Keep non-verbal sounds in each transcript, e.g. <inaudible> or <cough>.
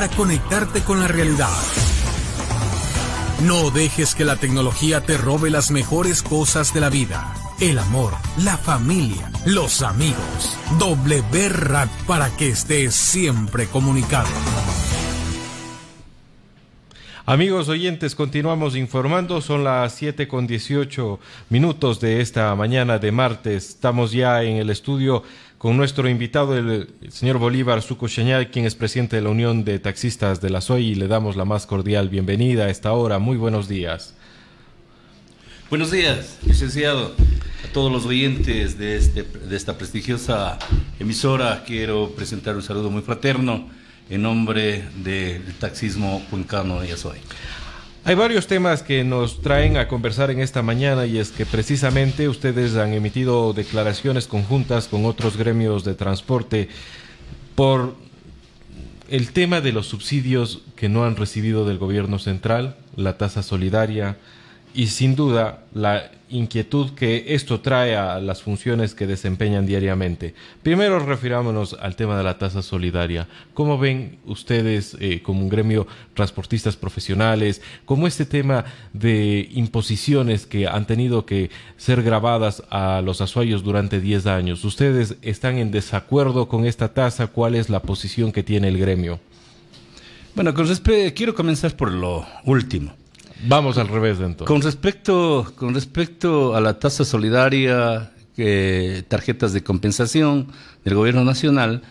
para conectarte con la realidad. No dejes que la tecnología te robe las mejores cosas de la vida. El amor, la familia, los amigos. Berra para que estés siempre comunicado. Amigos oyentes, continuamos informando. Son las 7 con 18 minutos de esta mañana de martes. Estamos ya en el estudio con nuestro invitado, el, señor Bolívar Suco quien es presidente de la Unión de Taxistas de la SOI, y le damos la más cordial bienvenida a esta hora. Muy buenos días. Buenos días, licenciado. A todos los oyentes de, este, esta prestigiosa emisora, quiero presentar un saludo muy fraterno en nombre del taxismo puncano y Soy. Hay varios temas que nos traen a conversar en esta mañana y es que precisamente ustedes han emitido declaraciones conjuntas con otros gremios de transporte por el tema de los subsidios que no han recibido del gobierno central, la tasa solidaria, y sin duda la inquietud que esto trae a las funciones que desempeñan diariamente. Primero refirámonos al tema de la tasa solidaria. ¿Cómo ven ustedes eh, como un gremio transportistas profesionales, cómo este tema de imposiciones que han tenido que ser grabadas a los asuayos durante 10 años? ¿Ustedes están en desacuerdo con esta tasa? ¿Cuál es la posición que tiene el gremio? Bueno, con respecto, quiero comenzar por lo último. Vamos al revés entonces. Con respecto, con respecto a la tasa solidaria, eh, tarjetas de compensación del gobierno nacional,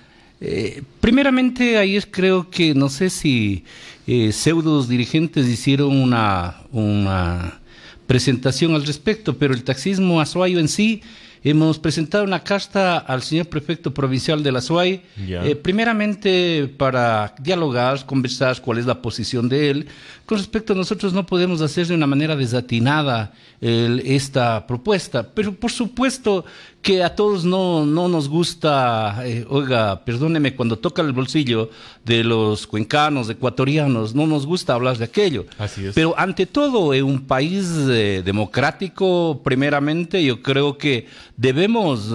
eh, primeramente ayer creo que no sé si eh, pseudos dirigentes hicieron una, una presentación al respecto, pero el taxismo azuayo en sí Hemos presentado una carta al señor prefecto provincial de la eh, primeramente para dialogar, conversar cuál es la posición de él. Con respecto a nosotros no podemos hacer de una manera desatinada esta propuesta, pero por supuesto que a todos no, no nos gusta, eh, oiga, perdóneme, cuando toca el bolsillo de los cuencanos, ecuatorianos, no nos gusta hablar de aquello. Así es. Pero ante todo, en eh, un país eh, democrático, primeramente, yo creo que debemos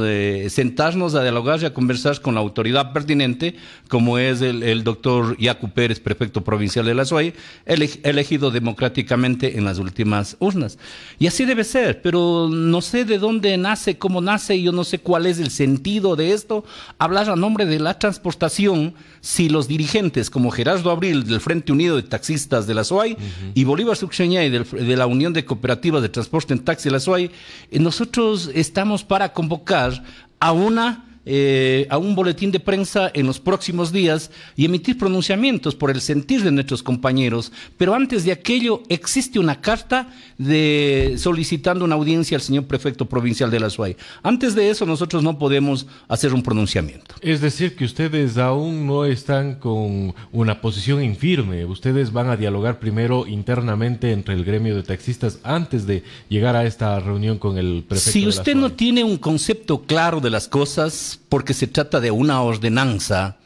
sentarnos a dialogar y a conversar con la autoridad pertinente, como es el, doctor Yacu Pérez, prefecto provincial de la SUAY, elegido democráticamente en las últimas urnas. Y así debe ser, pero no sé de dónde nace, cómo nace yo no sé cuál es el sentido de esto, hablar a nombre de la transportación si los dirigentes como Gerardo Abril del Frente Unido de Taxistas de la SOAI y Bolívar Succeñay de la Unión de Cooperativas de Transporte en Taxi de la SOAI, eh, nosotros estamos para convocar a una eh, a un boletín de prensa en los próximos días y emitir pronunciamientos por el sentir de nuestros compañeros. Pero antes de aquello existe una carta de, solicitando una audiencia al señor prefecto provincial de la SUAI. Antes de eso nosotros no podemos hacer un pronunciamiento. Es decir, que ustedes aún no están con una posición infirme. Ustedes van a dialogar primero internamente entre el gremio de taxistas antes de llegar a esta reunión con el prefecto. Si usted no tiene un concepto claro de las cosas, porque se trata de una ordenanza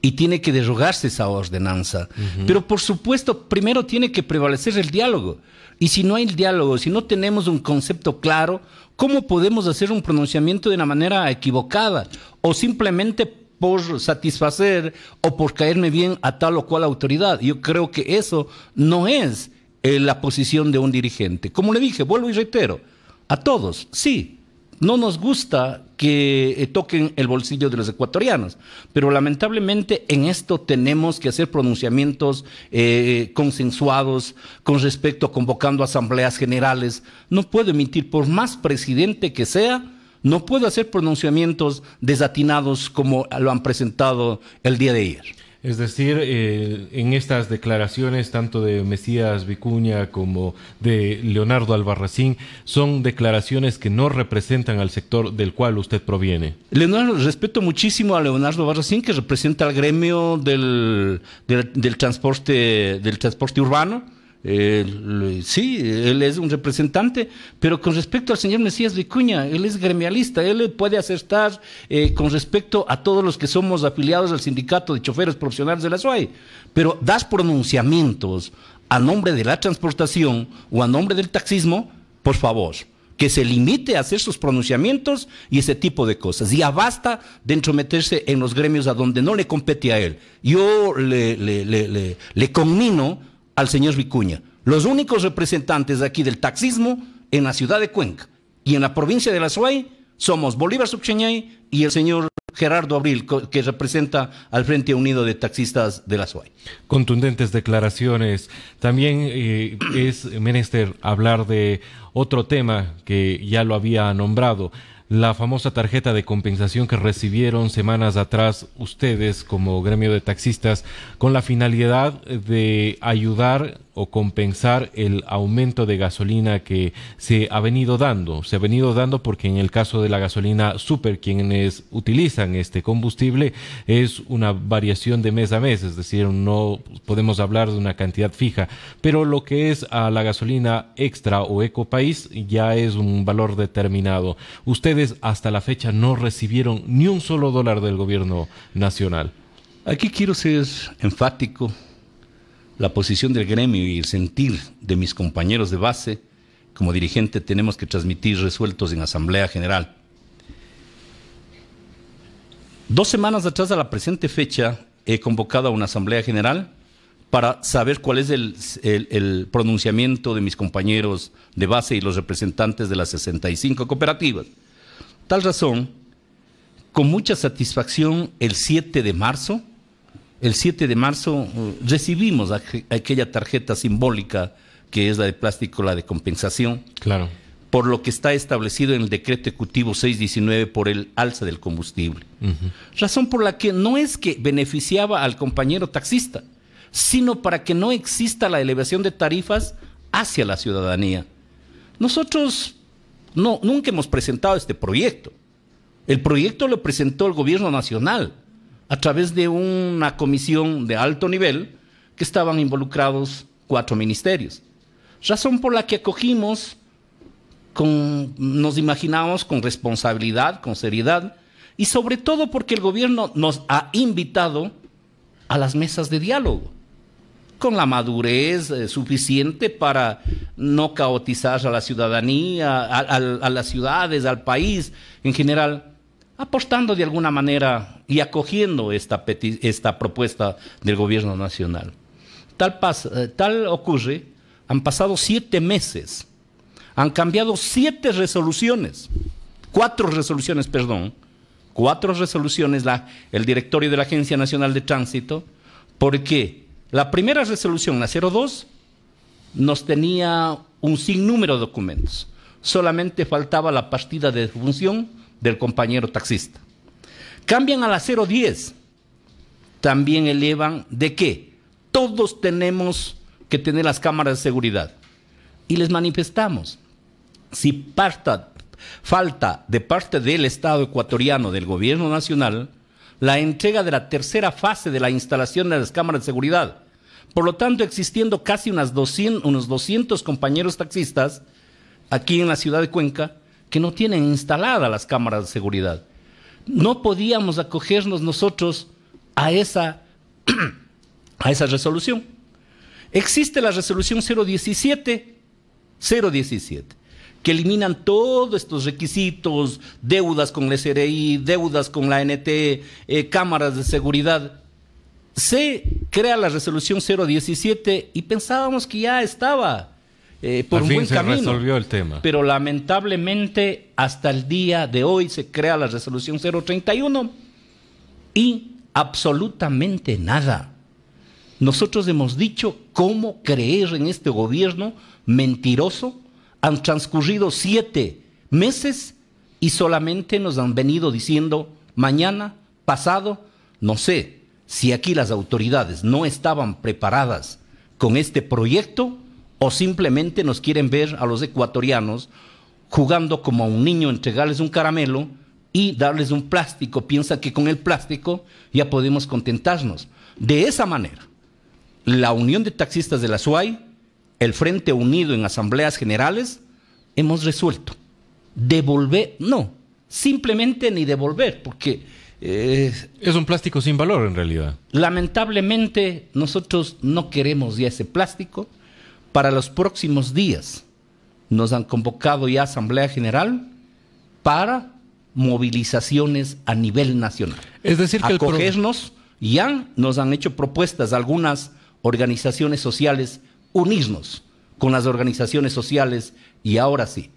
y tiene que derogarse esa ordenanza. Pero por supuesto, primero tiene que prevalecer el diálogo. Y si no hay diálogo, si no tenemos un concepto claro, ¿cómo podemos hacer un pronunciamiento de una manera equivocada? O simplemente por satisfacer o por caerme bien a tal o cual autoridad. Yo creo que eso no es eh, la posición de un dirigente. Como le dije, vuelvo y reitero, a todos, sí, no nos gusta que eh, toquen el bolsillo de los ecuatorianos, pero lamentablemente en esto tenemos que hacer pronunciamientos eh, consensuados con respecto a convocando asambleas generales. No puedo emitir, por más presidente que sea, no puedo hacer pronunciamientos desatinados como lo han presentado el día de ayer. Es decir, eh, en estas declaraciones, tanto de Mesías Vicuña como de Leonardo Albarracín, son declaraciones que no representan al sector del cual usted proviene. Leonardo, respeto muchísimo a Leonardo Albarracín, que representa al gremio del, del transporte, del transporte urbano eh, sí, él es un representante, pero con respecto al señor Mesías Vicuña, él es gremialista, él puede acertar eh, con respecto a todos los que somos afiliados al sindicato de choferes profesionales de la SUAE, pero das pronunciamientos a nombre de la transportación o a nombre del taxismo, por favor que se limite a hacer sus pronunciamientos y ese tipo de cosas. Ya basta de entrometerse en los gremios a donde no le compete a él. Yo le, le, le, le conmino al señor Vicuña, los únicos representantes aquí del taxismo en la ciudad de Cuenca y en la provincia de La Suay somos Bolívar Subcheñay y el señor Gerardo Abril, que representa al Frente Unido de Taxistas de la Contundentes declaraciones. También eh, es menester hablar de otro tema que ya lo había nombrado la famosa tarjeta de compensación que recibieron semanas atrás ustedes como gremio de taxistas con la finalidad de ayudar o compensar el aumento de gasolina que se ha venido dando. Se ha venido dando porque en el caso de la gasolina super, quienes utilizan este combustible es una variación de mes a mes, es decir, no podemos hablar de una cantidad fija, pero lo que es a la gasolina extra o ecopaís ya es un valor determinado. Ustedes hasta la fecha no recibieron ni un solo dólar del gobierno nacional. Aquí quiero ser enfático la posición del gremio y el sentir de mis compañeros de base, como dirigente tenemos que transmitir resueltos en Asamblea General. Dos semanas atrás, a la presente fecha, he convocado a una Asamblea General para saber cuál es el, el pronunciamiento de mis compañeros de base y los representantes de las 65 cooperativas. Tal razón, con mucha satisfacción, el 7 de marzo, el 7 de marzo uh, recibimos aquella tarjeta simbólica que es la de plástico, la de compensación. Claro. Por lo que está establecido en el decreto ejecutivo 619 por el alza del combustible. Razón por la que no es que beneficiaba al compañero taxista, sino para que no exista la elevación de tarifas hacia la ciudadanía. Nosotros no, nunca hemos presentado este proyecto. El proyecto lo presentó el gobierno nacional a través de una comisión de alto nivel que estaban involucrados cuatro ministerios. Razón por la que acogimos, con, nos imaginamos con responsabilidad, con seriedad, y sobre todo porque el gobierno nos ha invitado a las mesas de diálogo, con la madurez eh, suficiente para no caotizar a la ciudadanía, a las ciudades, al país en general apostando de alguna manera y acogiendo esta, propuesta del gobierno nacional. Tal, eh, tal ocurre, han pasado siete meses, han cambiado siete resoluciones, cuatro resoluciones, perdón, cuatro resoluciones la, el directorio de la Agencia Nacional de Tránsito, porque la primera resolución, la 02, nos tenía un sinnúmero de documentos. Solamente faltaba la partida de función del compañero taxista. Cambian a la 010. También elevan de qué? Todos tenemos que tener las cámaras de seguridad. Y les manifestamos. Si falta de parte del Estado ecuatoriano, del gobierno nacional, la entrega de la tercera fase de la instalación de las cámaras de seguridad. Por lo tanto, existiendo casi unos 200 compañeros taxistas aquí en la ciudad de Cuenca, que no tienen instaladas las cámaras de seguridad. No podíamos acogernos nosotros a esa, <clears throat> a esa resolución. Existe la resolución 017, 017, que eliminan todos estos requisitos, deudas con la SRI, deudas con la NT, e, eh, cámaras de seguridad. Se crea la resolución 017 y pensábamos que ya estaba eh, por un buen Resolvió el tema. Pero lamentablemente hasta el día de hoy se crea la resolución 031 y absolutamente nada. Nosotros hemos dicho cómo creer en este gobierno mentiroso. Han transcurrido siete meses y solamente nos han venido diciendo mañana, pasado, no sé si aquí las autoridades no estaban preparadas con este proyecto, o simplemente nos quieren ver a los ecuatorianos jugando como a un niño, entregarles un caramelo y darles un plástico. Piensa que con el plástico ya podemos contentarnos. De esa manera, la Unión de Taxistas de la SUAI, el Frente Unido en Asambleas Generales, hemos resuelto. Devolver, no, simplemente ni devolver, porque... Eh, es un plástico sin valor en realidad. Lamentablemente nosotros no queremos ya ese plástico para los próximos días. Nos han convocado ya Asamblea General para movilizaciones a nivel nacional. Es decir, que acogernos ya nos han hecho propuestas algunas organizaciones sociales unirnos con las organizaciones sociales y ahora sí,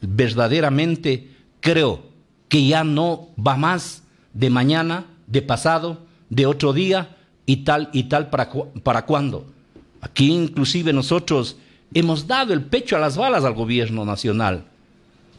verdaderamente creo que ya no va más de mañana, de pasado, de otro día y tal y tal para, para cuándo. Aquí inclusive nosotros hemos dado el pecho a las balas al gobierno nacional.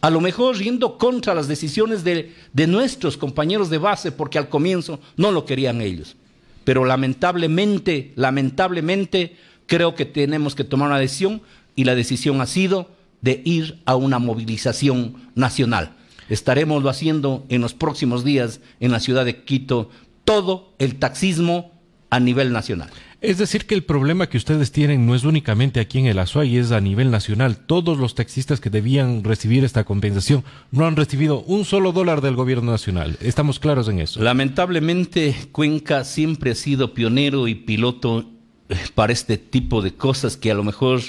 A lo mejor yendo contra las decisiones de, nuestros compañeros de base, porque al comienzo no lo querían ellos. Pero lamentablemente, lamentablemente, creo que tenemos que tomar una decisión y la decisión ha sido de ir a una movilización nacional. Estaremos lo haciendo en los próximos días en la ciudad de Quito todo el taxismo a nivel nacional. Es decir, que el problema que ustedes tienen no es únicamente aquí en el Azuay, es a nivel nacional. Todos los taxistas que debían recibir esta compensación no han recibido un solo dólar del gobierno nacional. Estamos claros en eso. Lamentablemente, Cuenca siempre ha sido pionero y piloto eh, para este tipo de cosas que a lo mejor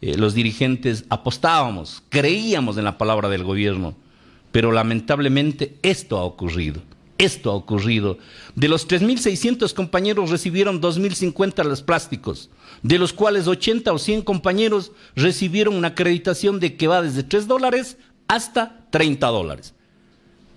eh, los dirigentes apostábamos, creíamos en la palabra del gobierno, pero lamentablemente esto ha ocurrido. Esto ha ocurrido. De los 3.600 compañeros recibieron 2.050 los plásticos, de los cuales 80 o 100 compañeros recibieron una acreditación de que va desde 3 dólares hasta 30 dólares.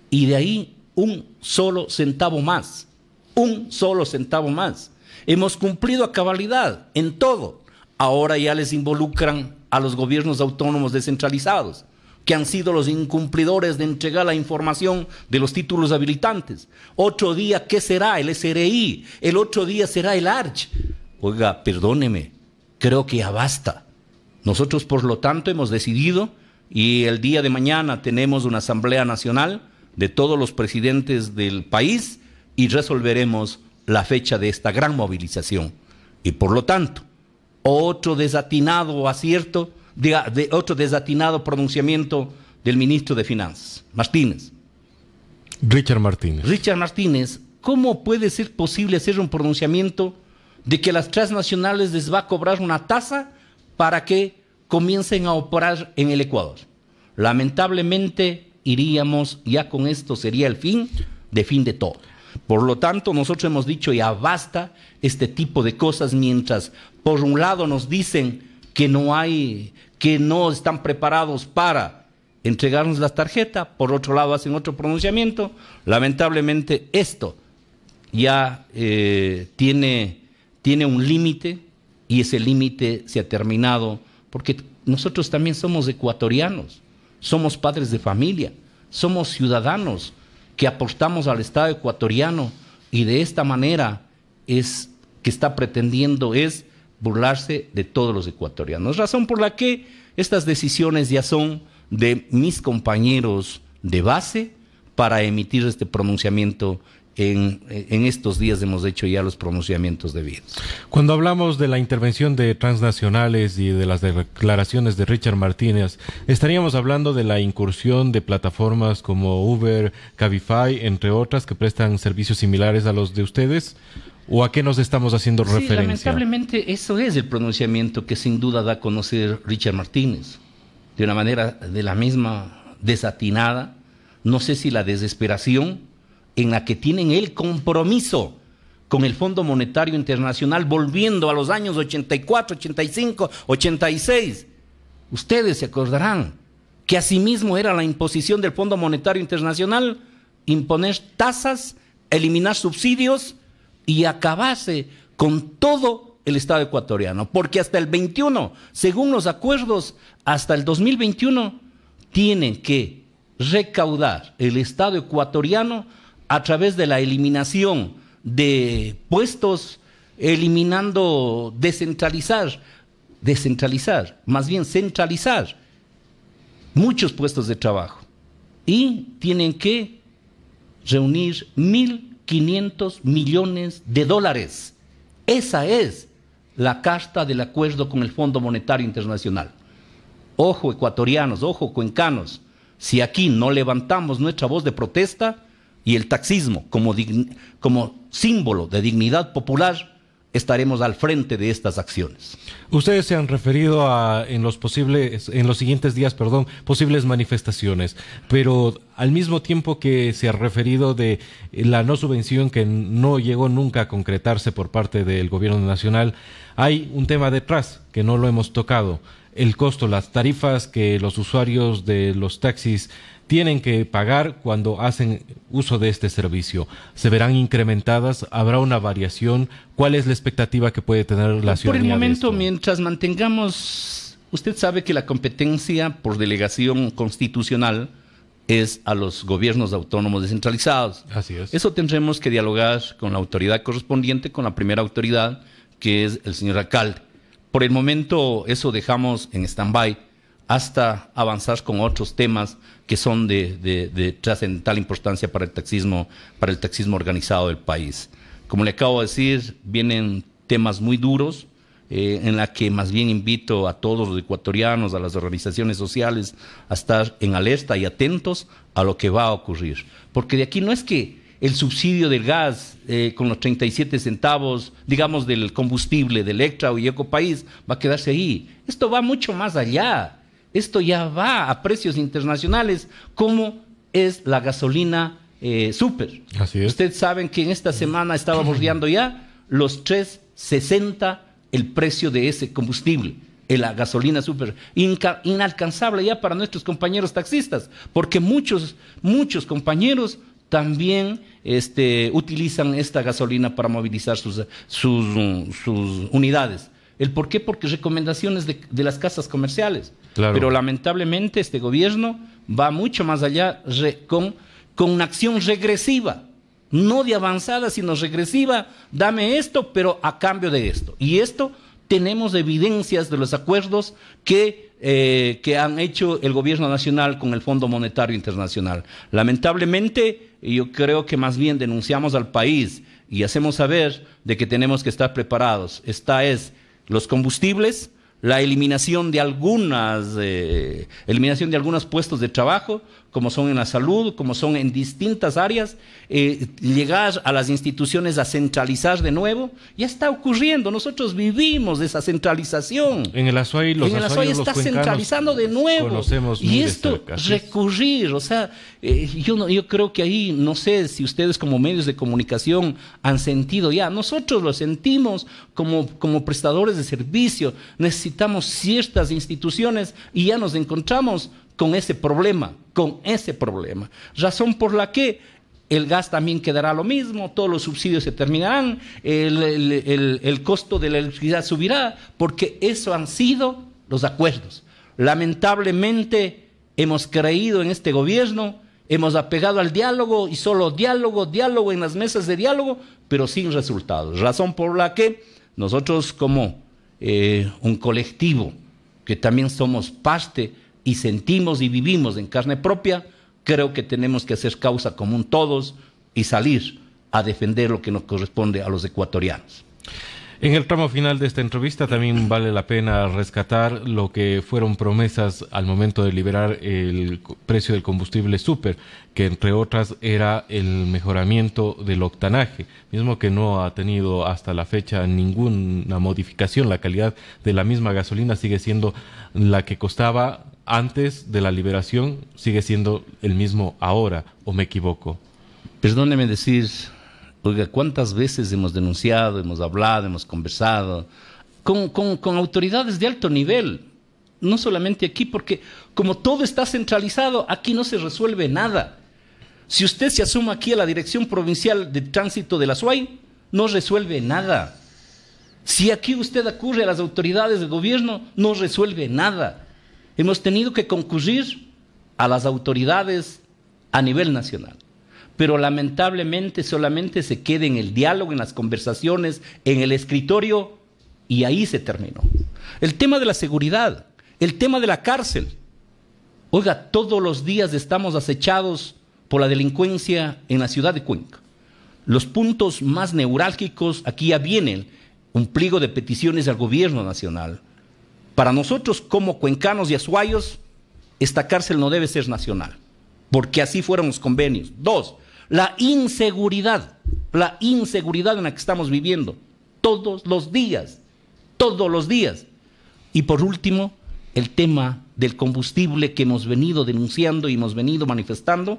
Y de ahí un solo centavo más, un solo centavo más. Hemos cumplido a cabalidad en todo. Ahora ya les involucran a los gobiernos autónomos descentralizados que han sido los incumplidores de entregar la información de los títulos habilitantes. Otro día, ¿qué será? El SRI. El otro día será el ARCH. Oiga, perdóneme, creo que ya basta. Nosotros, por lo tanto, hemos decidido y el día de mañana tenemos una asamblea nacional de todos los presidentes del país y resolveremos la fecha de esta gran movilización. Y por lo tanto, otro desatinado acierto de, otro desatinado pronunciamiento del ministro de Finanzas, Martínez. Richard Martínez. Richard Martínez, ¿cómo puede ser posible hacer un pronunciamiento de que las transnacionales les va a cobrar una tasa para que comiencen a operar en el Ecuador? Lamentablemente iríamos, ya con esto sería el fin de fin de todo. Por lo tanto, nosotros hemos dicho ya basta este tipo de cosas mientras por un lado nos dicen que no hay, que no están preparados para entregarnos las tarjetas, por otro lado hacen otro pronunciamiento. Lamentablemente esto ya eh, tiene, tiene un límite y ese límite se ha terminado porque nosotros también somos ecuatorianos, somos padres de familia, somos ciudadanos que aportamos al Estado ecuatoriano y de esta manera es que está pretendiendo es burlarse de todos los ecuatorianos, razón por la que estas decisiones ya son de mis compañeros de base para emitir este pronunciamiento en, estos días hemos hecho ya los pronunciamientos debidos. Cuando hablamos de la intervención de transnacionales y de las declaraciones de Richard Martínez, estaríamos hablando de la incursión de plataformas como Uber, Cabify, entre otras, que prestan servicios similares a los de ustedes. ¿O a qué nos estamos haciendo referencia? Lamentablemente, eso es el pronunciamiento que sin duda da a conocer Richard Martínez. De una manera de la misma desatinada, no sé si la desesperación en la que tienen el compromiso con el Fondo Monetario Internacional volviendo a los años 84, 85, 86. Ustedes se acordarán que asimismo era la imposición del Fondo Monetario Internacional imponer tasas, eliminar subsidios y acabase con todo el Estado ecuatoriano, porque hasta el 21, según los acuerdos, hasta el 2021, tienen que recaudar el Estado ecuatoriano a través de la eliminación de puestos, eliminando, descentralizar, descentralizar, más bien centralizar muchos puestos de trabajo. Y tienen que reunir mil 500 millones de dólares. Esa es la casta del acuerdo con el Fondo Monetario Internacional. Ojo ecuatorianos, ojo cuencanos, si aquí no levantamos nuestra voz de protesta y el taxismo como, como símbolo de dignidad popular, estaremos al frente de estas acciones. Ustedes se han referido a en los en los siguientes días, perdón, posibles manifestaciones, pero al mismo tiempo que se ha referido de la no subvención que no llegó nunca a concretarse por parte del gobierno nacional, hay un tema detrás que no lo hemos tocado el costo, las tarifas que los usuarios de los taxis tienen que pagar cuando hacen uso de este servicio. ¿Se verán incrementadas? ¿Habrá una variación? ¿Cuál es la expectativa que puede tener la ciudadanía? Por el momento, mientras mantengamos, usted sabe que la competencia por delegación constitucional es a los gobiernos autónomos descentralizados. Así es. Eso tendremos que dialogar con la autoridad correspondiente, con la primera autoridad, que es el señor alcalde. Por el momento eso dejamos en stand-by hasta avanzar con otros temas que son de, trascendental importancia para el taxismo, para el taxismo organizado del país. Como le acabo de decir, vienen temas muy duros, eh, en la que más bien invito a todos los ecuatorianos, a las organizaciones sociales, a estar en alerta y atentos a lo que va a ocurrir. Porque de aquí no es que el subsidio del gas eh, con los 37 centavos, digamos, del combustible de Electra o Eco País, va a quedarse ahí. Esto va mucho más allá. Esto ya va a precios internacionales, como es la gasolina eh, super. Ustedes saben que en esta semana estábamos bordeando ya los 3.60 el precio de ese combustible la gasolina super inalcanzable ya para nuestros compañeros taxistas, porque muchos, muchos compañeros también este, utilizan esta gasolina para movilizar sus, unidades. ¿El por qué? Porque recomendaciones de, las casas comerciales. Pero lamentablemente este gobierno va mucho más allá con, una acción regresiva no de avanzada, sino regresiva. Dame esto, pero a cambio de esto. Y esto tenemos evidencias de los acuerdos que, eh, que han hecho el gobierno nacional con el Fondo Monetario Internacional. Lamentablemente, y yo creo que más bien denunciamos al país y hacemos saber de que tenemos que estar preparados. Esta es los combustibles, la eliminación de algunas eh, eliminación de algunos puestos de trabajo, como son en la salud, como son en distintas áreas, eh, llegar a las instituciones a centralizar de nuevo, ya está ocurriendo. Nosotros vivimos de esa centralización. En el Azuay, los en el Azuay, está centralizando de nuevo. Y esto recurrir, o sea, eh, yo, yo creo que ahí, no sé si ustedes como medios de comunicación han sentido ya, nosotros lo sentimos como, como prestadores de servicio, necesitamos ciertas instituciones y ya nos encontramos con ese problema, con ese problema. Razón por la que el gas también quedará lo mismo, todos los subsidios se terminarán, el, costo de la electricidad subirá, porque eso han sido los acuerdos. Lamentablemente hemos creído en este gobierno, hemos apegado al diálogo y solo diálogo, diálogo en las mesas de diálogo, pero sin resultados. Razón por la que nosotros como eh, un colectivo, que también somos parte y sentimos y vivimos en carne propia, creo que tenemos que hacer causa común todos y salir a defender lo que nos corresponde a los ecuatorianos. En el tramo final de esta entrevista también vale la pena rescatar lo que fueron promesas al momento de liberar el precio del combustible super, que entre otras era el mejoramiento del octanaje, mismo que no ha tenido hasta la fecha ninguna modificación. La calidad de la misma gasolina sigue siendo la que costaba antes de la liberación sigue siendo el mismo ahora, o me equivoco. Perdóneme decir, oiga, ¿cuántas veces hemos denunciado, hemos hablado, hemos conversado con, con autoridades de alto nivel? No solamente aquí, porque como todo está centralizado, aquí no se resuelve nada. Si usted se asuma aquí a la Dirección Provincial de Tránsito de la SUAY, no resuelve nada. Si aquí usted acurre a las autoridades de gobierno, no resuelve nada hemos tenido que concurrir a las autoridades a nivel nacional. Pero lamentablemente solamente se queda en el diálogo, en las conversaciones, en el escritorio y ahí se terminó. El tema de la seguridad, el tema de la cárcel. Oiga, todos los días estamos acechados por la delincuencia en la ciudad de Cuenca. Los puntos más neurálgicos, aquí ya vienen un pliego de peticiones al gobierno nacional para nosotros, como cuencanos y azuayos, esta cárcel no debe ser nacional, porque así fueron los convenios. Dos, la inseguridad, la inseguridad en la que estamos viviendo, todos los días, todos los días. Y por último, el tema del combustible que hemos venido denunciando y hemos venido manifestando.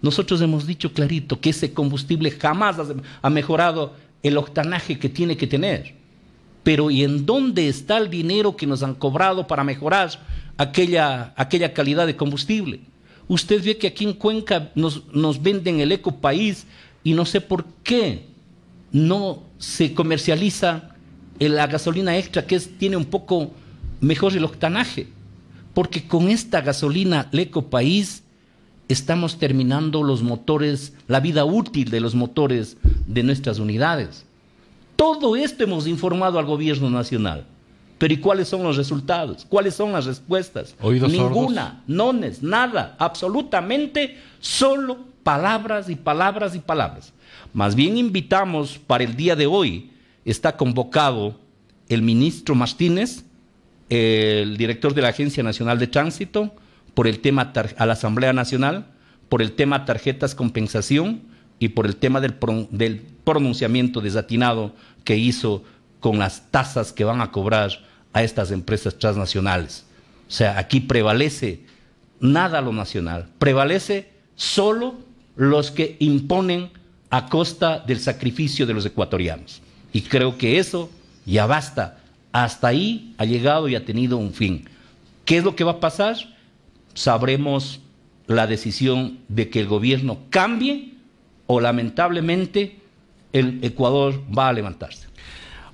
Nosotros hemos dicho clarito que ese combustible jamás ha mejorado el octanaje que tiene que tener pero ¿y en dónde está el dinero que nos han cobrado para mejorar aquella, aquella calidad de combustible? Usted ve que aquí en Cuenca nos, venden el eco país y no sé por qué no se comercializa la gasolina extra que tiene un poco mejor el octanaje. Porque con esta gasolina Eco País estamos terminando los motores, la vida útil de los motores de nuestras unidades. Todo esto hemos informado al gobierno nacional. Pero ¿y cuáles son los resultados? ¿Cuáles son las respuestas? Ninguna, no nones, nada, absolutamente solo palabras y palabras y palabras. Más bien invitamos para el día de hoy, está convocado el ministro Martínez, el director de la Agencia Nacional de Tránsito, por el tema a la Asamblea Nacional, por el tema tarjetas compensación y por el tema del, pronunciamiento desatinado que hizo con las tasas que van a cobrar a estas empresas transnacionales. O sea, aquí prevalece nada lo nacional, prevalece solo los que imponen a costa del sacrificio de los ecuatorianos. Y creo que eso ya basta. Hasta ahí ha llegado y ha tenido un fin. ¿Qué es lo que va a pasar? Sabremos la decisión de que el gobierno cambie o lamentablemente el Ecuador va a levantarse.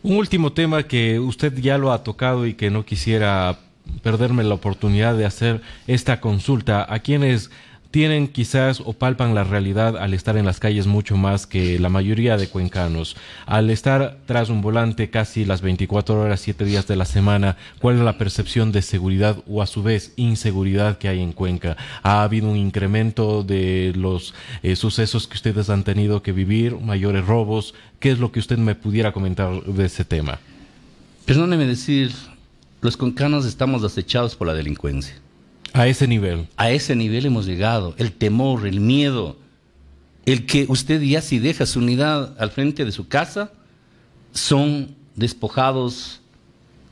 Un último tema que usted ya lo ha tocado y que no quisiera perderme la oportunidad de hacer esta consulta a quienes tienen quizás o palpan la realidad al estar en las calles mucho más que la mayoría de cuencanos. Al estar tras un volante casi las 24 horas, 7 días de la semana, ¿cuál es la percepción de seguridad o a su vez inseguridad que hay en Cuenca? ¿Ha habido un incremento de los eh, sucesos que ustedes han tenido que vivir, mayores robos? ¿Qué es lo que usted me pudiera comentar de ese tema? Perdóneme decir, los cuencanos estamos acechados por la delincuencia. A ese nivel. A ese nivel hemos llegado. El temor, el miedo. El que usted ya si deja su unidad al frente de su casa, son despojados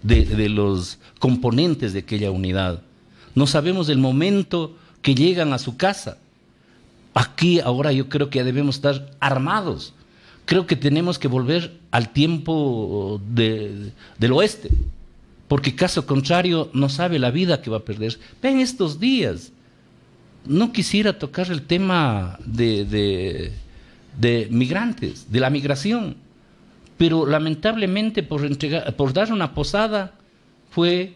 de, los componentes de aquella unidad. No sabemos el momento que llegan a su casa. Aquí ahora yo creo que ya debemos estar armados. Creo que tenemos que volver al tiempo del oeste porque caso contrario no sabe la vida que va a perder. Ven estos días, no quisiera tocar el tema de, migrantes, de la migración, pero lamentablemente por, por dar una posada fue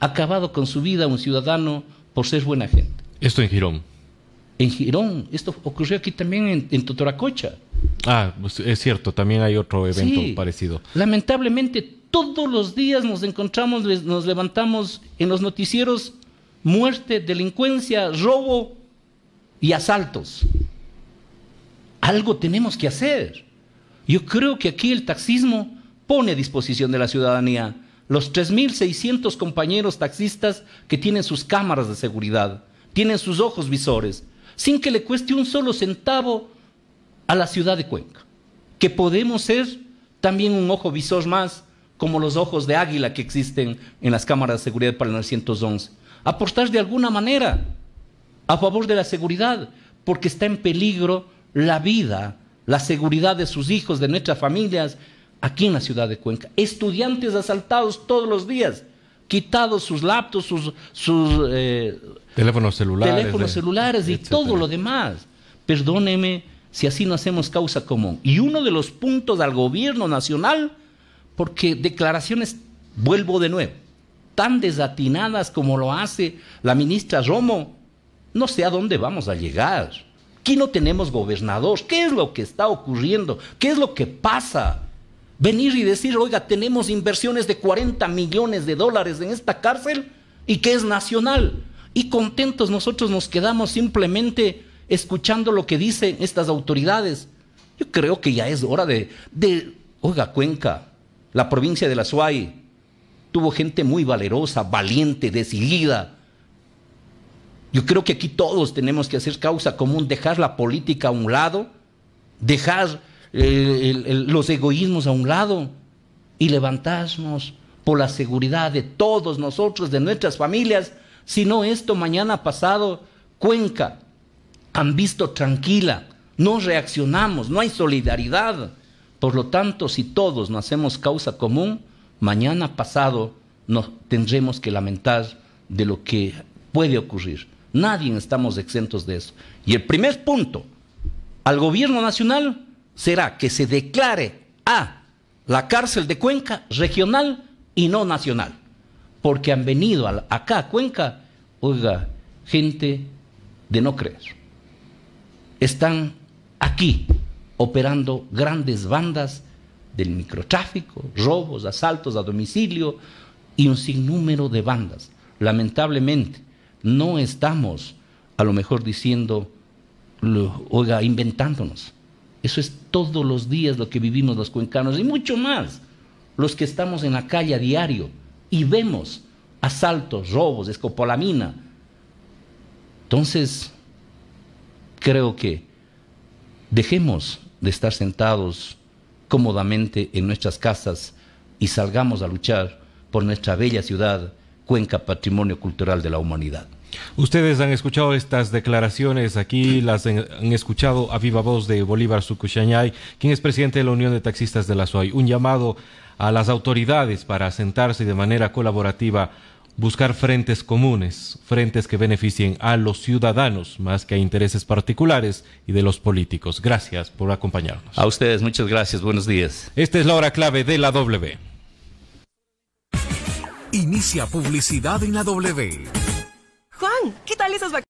acabado con su vida un ciudadano por ser buena gente. Esto en Girón. En Girón, esto ocurrió aquí también en, Totoracocha. Ah, pues, es cierto, también hay otro evento parecido. Lamentablemente todos los días nos encontramos, nos levantamos en los noticieros muerte, delincuencia, robo y asaltos. Algo tenemos que hacer. Yo creo que aquí el taxismo pone a disposición de la ciudadanía los 3.600 compañeros taxistas que tienen sus cámaras de seguridad, tienen sus ojos visores, sin que le cueste un solo centavo a la ciudad de Cuenca, que podemos ser también un ojo visor más como los ojos de águila que existen en las cámaras de seguridad para el 911. Aportar de alguna manera a favor de la seguridad, porque está en peligro la vida, la seguridad de sus hijos, de nuestras familias, aquí en la ciudad de Cuenca. Estudiantes asaltados todos los días, quitados sus laptops, sus, eh, teléfonos celulares, celulares y todo lo demás. Perdóneme si así no hacemos causa común. Y uno de los puntos al gobierno nacional porque declaraciones, vuelvo de nuevo, tan desatinadas como lo hace la ministra Romo, no sé a dónde vamos a llegar. Aquí no tenemos gobernador. ¿Qué es lo que está ocurriendo? ¿Qué es lo que pasa? Venir y decir, oiga, tenemos inversiones de 40 millones de dólares en esta cárcel y que es nacional. Y contentos nosotros nos quedamos simplemente escuchando lo que dicen estas autoridades. Yo creo que ya es hora de, de oiga, Cuenca, la provincia de la Suay, tuvo gente muy valerosa, valiente, decidida. Yo creo que aquí todos tenemos que hacer causa común, dejar la política a un lado, dejar eh, los egoísmos a un lado y levantarnos por la seguridad de todos nosotros, de nuestras familias, si no esto mañana pasado, Cuenca, han visto tranquila, no reaccionamos, no hay solidaridad. Por lo tanto, si todos no hacemos causa común, mañana pasado nos tendremos que lamentar de lo que puede ocurrir. Nadie estamos exentos de eso. Y el primer punto al gobierno nacional será que se declare a la cárcel de Cuenca regional y no nacional. Porque han venido acá a Cuenca, oiga, gente de no creer. Están aquí operando grandes bandas del microtráfico, robos, asaltos a domicilio y un sinnúmero de bandas. Lamentablemente, no estamos, a lo mejor diciendo, oiga, inventándonos. Eso es todos los días lo que vivimos los cuencanos y mucho más los que estamos en la calle a diario y vemos asaltos, robos, escopolamina. Entonces, creo que dejemos de estar sentados cómodamente en nuestras casas y salgamos a luchar por nuestra bella ciudad, Cuenca Patrimonio Cultural de la Humanidad. Ustedes han escuchado estas declaraciones aquí, las han escuchado a viva voz de Bolívar Sucuchañay, quien es presidente de la Unión de Taxistas de la SOAI. Un llamado a las autoridades para sentarse de manera colaborativa buscar frentes comunes, frentes que beneficien a los ciudadanos más que a intereses particulares y de los políticos. Gracias por acompañarnos. A ustedes, muchas gracias. Buenos días. Esta es la hora clave de la W. Inicia publicidad en la W. Juan, ¿qué tal esas vacaciones?